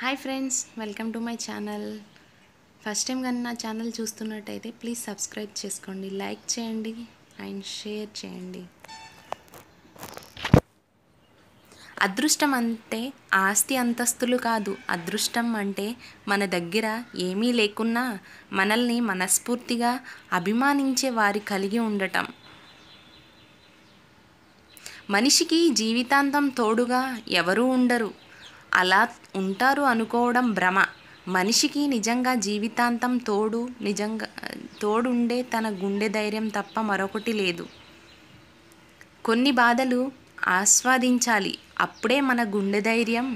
Hi friends welcome to my channel first time కానీ నా channel చూస్తున్నట్టయితే ప్లీజ్ సబ్స్క్రైబ్ చేసుకోండి లైక్ చేయండి అండ్ షేర్ చేయండి అదృష్టం అంటే ఆస్తి అంతస్తులు కాదు అదృష్టం అంటే మన దగ్గర ఏమీ లేకున్నా మనల్ని మనస్ఫూర్తిగా అభిమానించే వారి కలిగి ఉండటం మనిషికి జీవితాంతం తోడుగా ఎవరూ ఉండరు అలా ఉంటారు అనుకోవడం భ్రమ మనిషికి నిజంగా జీవితాంతం తోడు నిజంగా తోడుండే తన గుండె ధైర్యం తప్ప మరొకటి లేదు కొన్ని బాధలు ఆస్వాదించాలి అప్పుడే మన గుండె ధైర్యం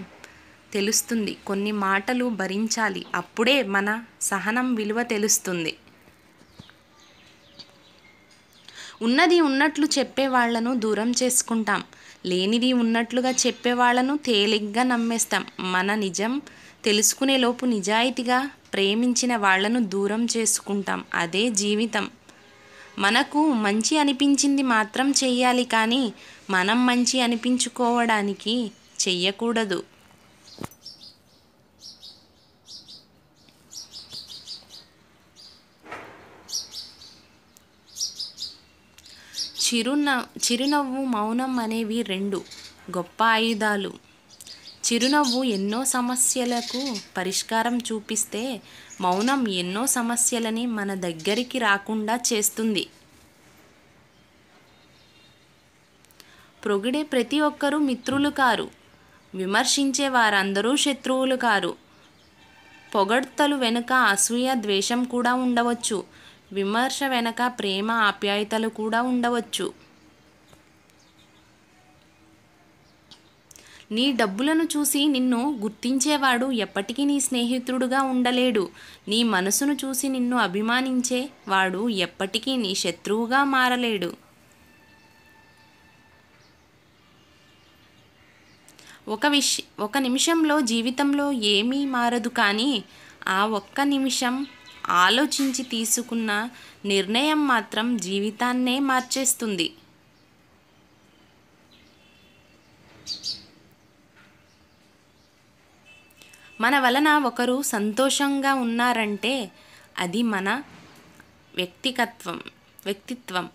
తెలుస్తుంది కొన్ని మాటలు భరించాలి అప్పుడే మన సహనం విలువ తెలుస్తుంది ఉన్నది ఉన్నట్లు చెప్పే వాళ్లను దూరం చేసుకుంటాం లేనిది ఉన్నట్లుగా చెప్పే వాళ్లను తేలిగ్గా నమ్మేస్తాం మన నిజం తెలుసుకునేలోపు నిజాయితీగా ప్రేమించిన వాళ్లను దూరం చేసుకుంటాం అదే జీవితం మనకు మంచి అనిపించింది మాత్రం చెయ్యాలి కానీ మనం మంచి అనిపించుకోవడానికి చెయ్యకూడదు చిరున చిరునవ్వు మౌనం అనేవి రెండు గొప్ప ఆయుధాలు చిరునవ్వు ఎన్నో సమస్యలకు పరిష్కారం చూపిస్తే మౌనం ఎన్నో సమస్యలని మన దగ్గరికి రాకుండా చేస్తుంది ప్రొగిడే ప్రతి ఒక్కరూ మిత్రులు కారు విమర్శించే వారందరూ శత్రువులు కారు పొగడ్తలు వెనుక అసూయ ద్వేషం కూడా ఉండవచ్చు విమర్శ వెనక ప్రేమ ఆప్యాయతలు కూడా ఉండవచ్చు నీ డబ్బులను చూసి నిన్ను గుర్తించేవాడు ఎప్పటికీ నీ స్నేహితుడుగా ఉండలేడు నీ మనసును చూసి నిన్ను అభిమానించే వాడు ఎప్పటికీ నీ శత్రువుగా మారలేడు ఒక విష ఒక నిమిషంలో జీవితంలో ఏమీ మారదు కానీ ఆ ఒక్క నిమిషం ఆలోచించి తీసుకున్న నిర్ణయం మాత్రం జీవితాన్నే మార్చేస్తుంది మన వలన ఒకరు సంతోషంగా ఉన్నారంటే అది మన వ్యక్తికత్వం వ్యక్తిత్వం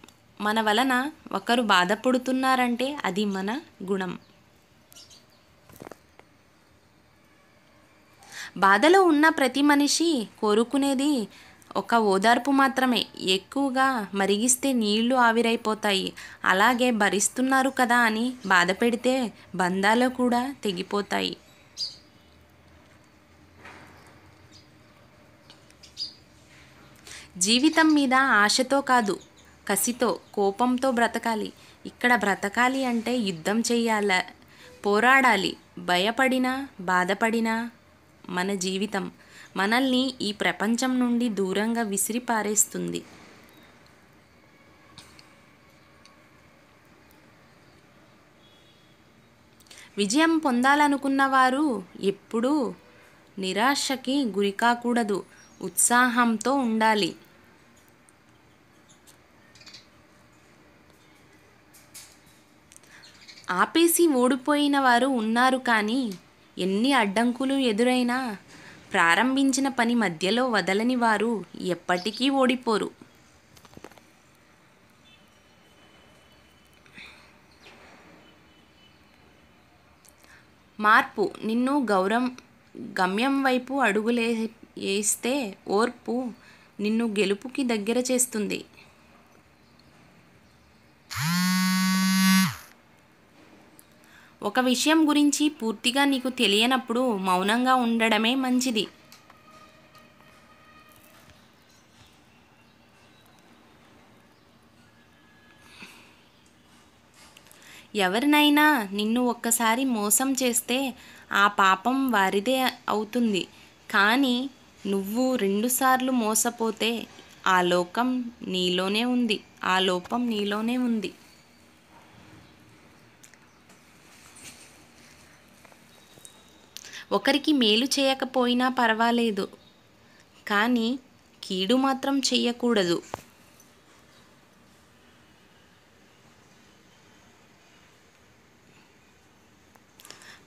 మన వలన ఒకరు బాధపడుతున్నారంటే అది మన గుణం బాధలో ఉన్న ప్రతి మనిషి కోరుకునేది ఒక ఓదార్పు మాత్రమే ఎక్కువగా మరిగిస్తే నీళ్లు ఆవిరైపోతాయి అలాగే భరిస్తున్నారు కదా అని బాధ పెడితే బంధాలు కూడా తెగిపోతాయి జీవితం మీద ఆశతో కాదు కసితో కోపంతో బ్రతకాలి ఇక్కడ బ్రతకాలి అంటే యుద్ధం చేయాల పోరాడాలి భయపడినా బాధపడినా మన జీవితం మనల్ని ఈ ప్రపంచం నుండి దూరంగా విసిరిపారేస్తుంది విజయం పొందాలనుకున్న వారు ఎప్పుడూ నిరాశకి గురికాకూడదు ఉత్సాహంతో ఉండాలి ఆపేసి ఓడిపోయిన వారు ఉన్నారు కానీ ఎన్ని అడ్డంకులు ఎదురైనా ప్రారంభించిన పని మధ్యలో వదలని వారు ఎప్పటికీ ఓడిపోరు మార్పు నిన్ను గౌరవం గమ్యం వైపు అడుగులే వేస్తే ఓర్పు నిన్ను గెలుపుకి దగ్గర చేస్తుంది ఒక విషయం గురించి పూర్తిగా నీకు తెలియనప్పుడు మౌనంగా ఉండడమే మంచిది ఎవరినైనా నిన్ను ఒక్కసారి మోసం చేస్తే ఆ పాపం వారిదే అవుతుంది కానీ నువ్వు రెండుసార్లు మోసపోతే ఆ లోకం నీలోనే ఉంది ఆ లోపం నీలోనే ఉంది ఒకరికి మేలు చేయకపోయినా పర్వాలేదు కానీ కీడు మాత్రం చేయకూడదు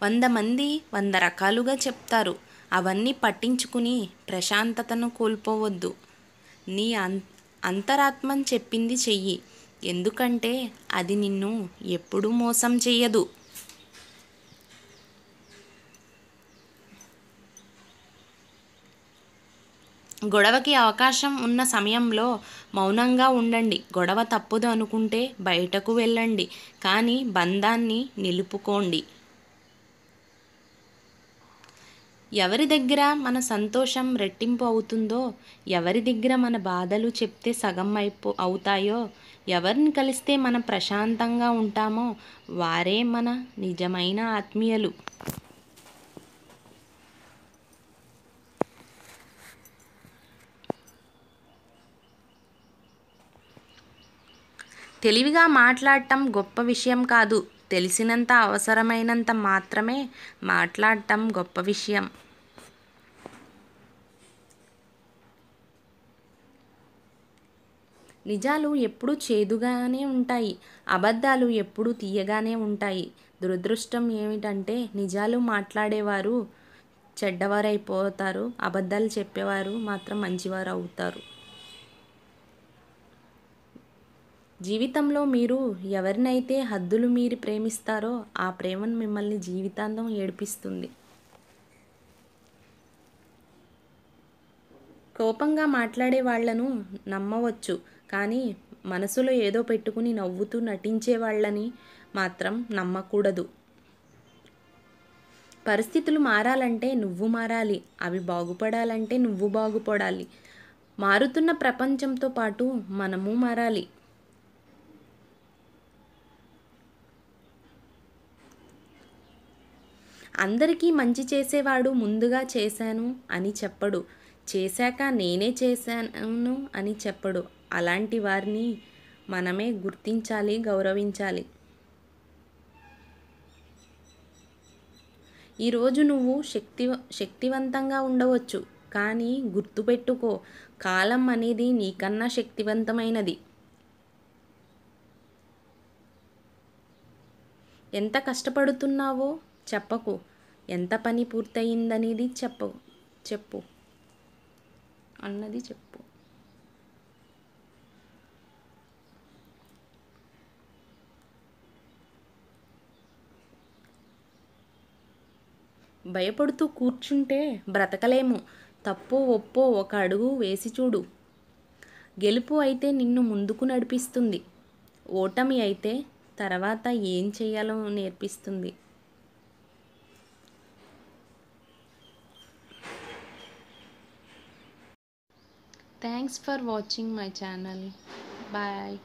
వంద మంది వంద రకాలుగా చెప్తారు అవన్నీ పట్టించుకుని ప్రశాంతతను కోల్పోవద్దు నీ అం చెప్పింది చెయ్యి ఎందుకంటే అది నిన్ను ఎప్పుడూ మోసం చేయదు గొడవకి అవకాశం ఉన్న సమయంలో మౌనంగా ఉండండి గొడవ తప్పుదు అనుకుంటే బయటకు వెళ్ళండి కానీ బంధాన్ని నిలుపుకోండి ఎవరి దగ్గర మన సంతోషం రెట్టింపు అవుతుందో ఎవరి దగ్గర మన బాధలు చెప్తే సగం అయిపో అవుతాయో ఎవరిని కలిస్తే మనం ప్రశాంతంగా ఉంటామో వారే మన నిజమైన ఆత్మీయులు తెలివిగా మాట్లాడటం గొప్ప విషయం కాదు తెలిసినంత అవసరమైనంత మాత్రమే మాట్లాడటం గొప్ప విషయం నిజాలు ఎప్పుడూ చేదుగానే ఉంటాయి అబద్ధాలు ఎప్పుడూ తీయగానే ఉంటాయి దురదృష్టం ఏమిటంటే నిజాలు మాట్లాడేవారు చెడ్డవారైపోతారు అబద్ధాలు చెప్పేవారు మాత్రం మంచివారు అవుతారు జీవితంలో మీరు ఎవరినైతే హద్దులు మీరు ప్రేమిస్తారో ఆ ప్రేమను మిమ్మల్ని జీవితాంతం ఏడిపిస్తుంది కోపంగా మాట్లాడే వాళ్లను నమ్మవచ్చు కానీ మనసులో ఏదో పెట్టుకుని నవ్వుతూ నటించే వాళ్ళని మాత్రం నమ్మకూడదు పరిస్థితులు మారాలంటే నువ్వు మారాలి అవి బాగుపడాలంటే నువ్వు బాగుపడాలి మారుతున్న ప్రపంచంతో పాటు మనము మారాలి అందరికీ మంచి చేసేవాడు ముందుగా చేశాను అని చెప్పడు చేశాక నేనే చేశాను అని చెప్పడు అలాంటి వారిని మనమే గుర్తించాలి గౌరవించాలి ఈరోజు నువ్వు శక్తి శక్తివంతంగా ఉండవచ్చు కానీ గుర్తుపెట్టుకో కాలం అనేది నీకన్నా శక్తివంతమైనది ఎంత కష్టపడుతున్నావో చెప్పకు ఎంత పని పూర్తయిందనేది చెప్ప చెప్పు అన్నది చెప్పు భయపడుతూ కూర్చుంటే బ్రతకలేము తప్పో ఒప్పో ఒక అడుగు వేసి చూడు గెలుపు అయితే నిన్ను ముందుకు నడిపిస్తుంది ఓటమి అయితే తర్వాత ఏం చేయాలో నేర్పిస్తుంది Thanks for watching my channel. Bye.